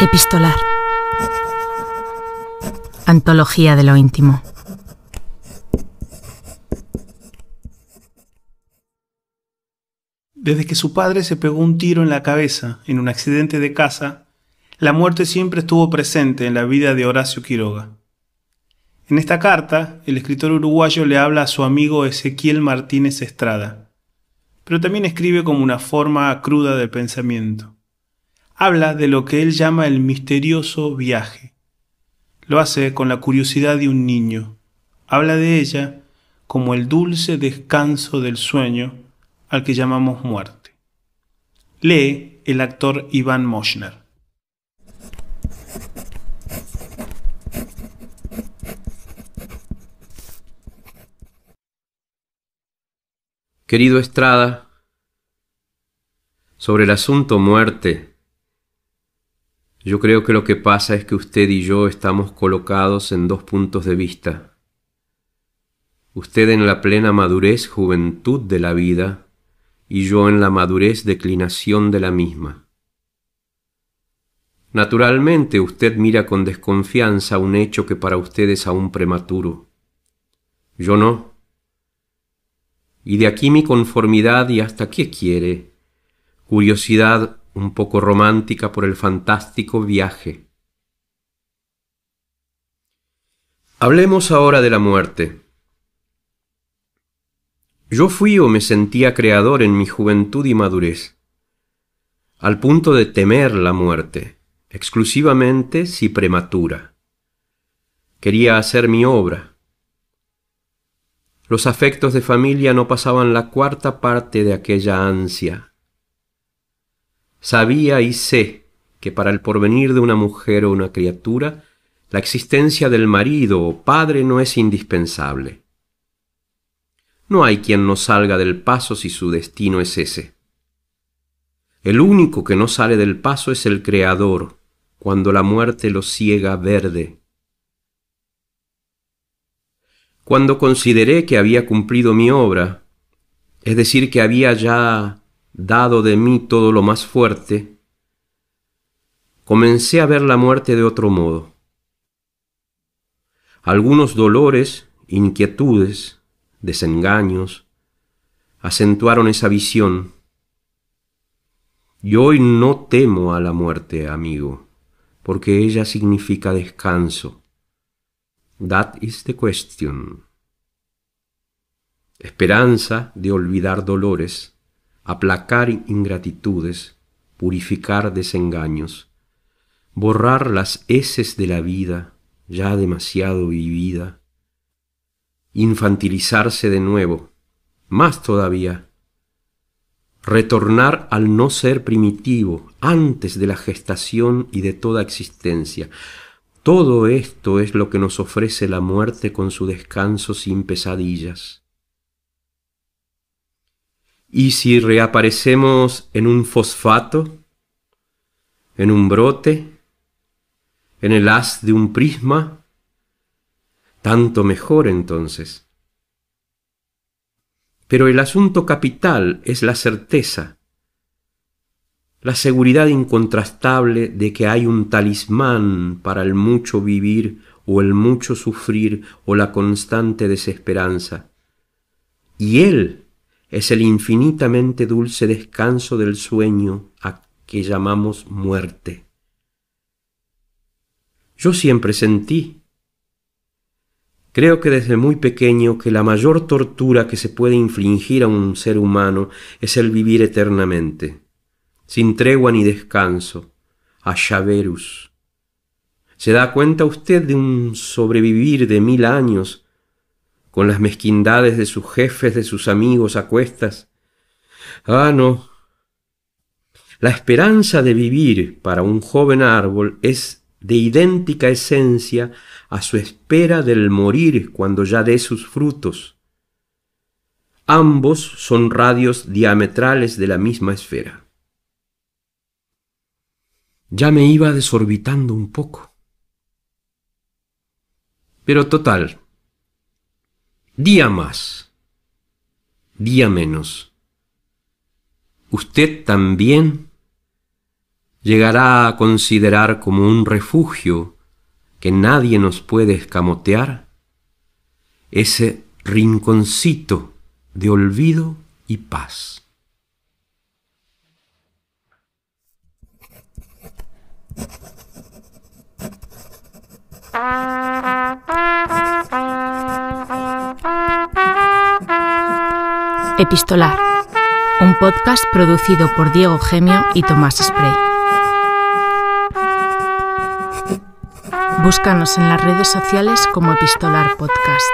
Epistolar. Antología de lo íntimo. Desde que su padre se pegó un tiro en la cabeza en un accidente de casa, la muerte siempre estuvo presente en la vida de Horacio Quiroga. En esta carta, el escritor uruguayo le habla a su amigo Ezequiel Martínez Estrada, pero también escribe como una forma cruda del pensamiento habla de lo que él llama el misterioso viaje. Lo hace con la curiosidad de un niño. Habla de ella como el dulce descanso del sueño al que llamamos muerte. Lee el actor Iván Moschner. Querido Estrada, sobre el asunto muerte, yo creo que lo que pasa es que usted y yo estamos colocados en dos puntos de vista. Usted en la plena madurez, juventud de la vida, y yo en la madurez, declinación de la misma. Naturalmente usted mira con desconfianza un hecho que para usted es aún prematuro. Yo no. Y de aquí mi conformidad y hasta qué quiere. Curiosidad un poco romántica por el fantástico viaje. Hablemos ahora de la muerte. Yo fui o me sentía creador en mi juventud y madurez, al punto de temer la muerte, exclusivamente si prematura. Quería hacer mi obra. Los afectos de familia no pasaban la cuarta parte de aquella ansia, Sabía y sé que para el porvenir de una mujer o una criatura, la existencia del marido o padre no es indispensable. No hay quien no salga del paso si su destino es ese. El único que no sale del paso es el Creador, cuando la muerte lo ciega verde. Cuando consideré que había cumplido mi obra, es decir, que había ya dado de mí todo lo más fuerte, comencé a ver la muerte de otro modo. Algunos dolores, inquietudes, desengaños, acentuaron esa visión. Y hoy no temo a la muerte, amigo, porque ella significa descanso. That is the question. Esperanza de olvidar dolores aplacar ingratitudes, purificar desengaños, borrar las heces de la vida ya demasiado vivida, infantilizarse de nuevo, más todavía, retornar al no ser primitivo antes de la gestación y de toda existencia. Todo esto es lo que nos ofrece la muerte con su descanso sin pesadillas. Y si reaparecemos en un fosfato, en un brote, en el haz de un prisma, tanto mejor entonces. Pero el asunto capital es la certeza, la seguridad incontrastable de que hay un talismán para el mucho vivir o el mucho sufrir o la constante desesperanza. Y él es el infinitamente dulce descanso del sueño a que llamamos muerte. Yo siempre sentí, creo que desde muy pequeño, que la mayor tortura que se puede infligir a un ser humano es el vivir eternamente, sin tregua ni descanso, a llaverus. ¿Se da cuenta usted de un sobrevivir de mil años con las mezquindades de sus jefes, de sus amigos a cuestas. Ah, no. La esperanza de vivir para un joven árbol es de idéntica esencia a su espera del morir cuando ya dé sus frutos. Ambos son radios diametrales de la misma esfera. Ya me iba desorbitando un poco. Pero total, día más, día menos. Usted también llegará a considerar como un refugio que nadie nos puede escamotear ese rinconcito de olvido y paz. Epistolar, un podcast producido por Diego Gemio y Tomás Spray. Búscanos en las redes sociales como Epistolar Podcast.